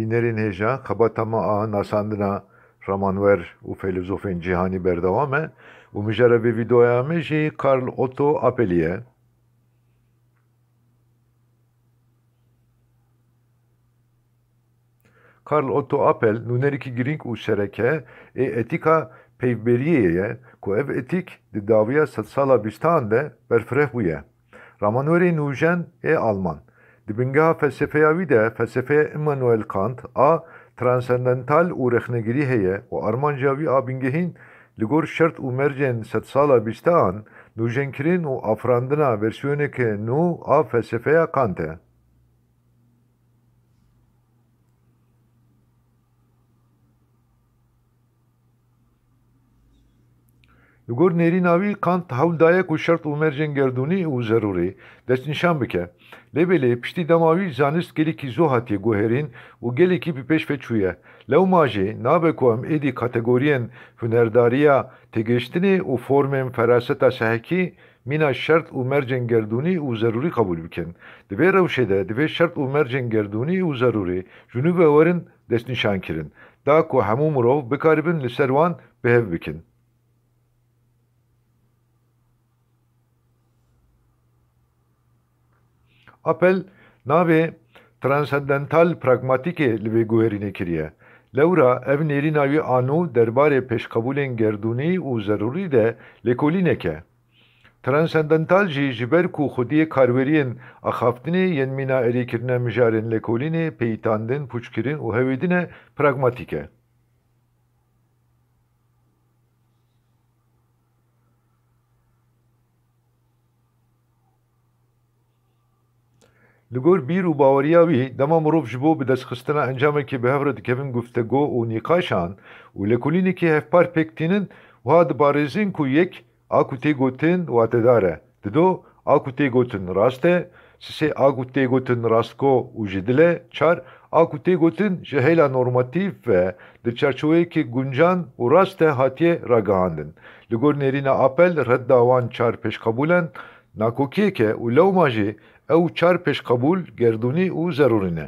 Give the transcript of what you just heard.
Binerin heja, kabatama a nasandına ramanver u felizofen cihani berdavame u mücerebe videoya şeyi Karl Otto Apeliye. Karl Otto Apel, nuneriki giring u sereke e etika peyberiyeye ku ev etik di davya satsala bistande berfreh buye. Ramanveri nujen e Alman. Dibingeha felsefeya de felsefe Immanuel Kant a transendental û rexnegirî heye û armanca wî a bingehîn li gor şert û mercên sedsala bîsteyan nûjenkirin û afrandina versiyoneke nû a felsefeya Kant'e. گور نێری ناوی قان هەولدایەک و شەرت و مەرجەنگەردونی و زەروری دەستنیشان بکە لێبێ لێ پشتی دەماوی زانست گەلێکی زۆ هاتی گوهێرین و گەلێکی پێش فێچوویە لەو ماژێ نابێکم ئێدی کاتەگۆریەن هوەرداریە تێگەشتنی و فۆرمێن فەراسەتا سەهەکی مینا شەرت و مەرجەنگەردونی و زەروری قبول بکەن دەبێ ڕەوشێدە دەبێت شەرت و مەرجەنگەردونی و زەروری ژنوبە وەرن دەستنیشان کردن دا کو هەموو مرۆڤ بکاربن لە سەروان بهێ بکن اپل ناو ترانسندنتال پراگماتیک لوی گوهرینه کریه لورا او نیری ناوی آنو درباره پیش قبولین گردونی و ضروری ده لکولی نکه ترانسندنتال جی جبر کو خودی کاروریین اخافتنی ین مینا اری کرنه مجارین لکولین پیتاندن پوچکرین و هویدین پراگماتیکه لەگەور بیر و باوەریاوی دەما مرۆڤ ji بۆ بەدەستخستنا ئەنجامێکی بەهەورە دەکەون گفتەگۆ و نیقاشان و لە کولینێکی هەفپار پێکتینن وها dibarêzin ku yek a ku têgotin watedar e dido a ku têgotin rast e si sê a ku têgotin rastko û ji dile çar a ku têgotin ji heyla normativ ve di çerçeweyekê guncan û rast e hatiye ragihandin li gor nêrîna apel red dawan çar pêşqebûlen nakokiyeke û ev çarpış kabul gerduni û zerûrîne.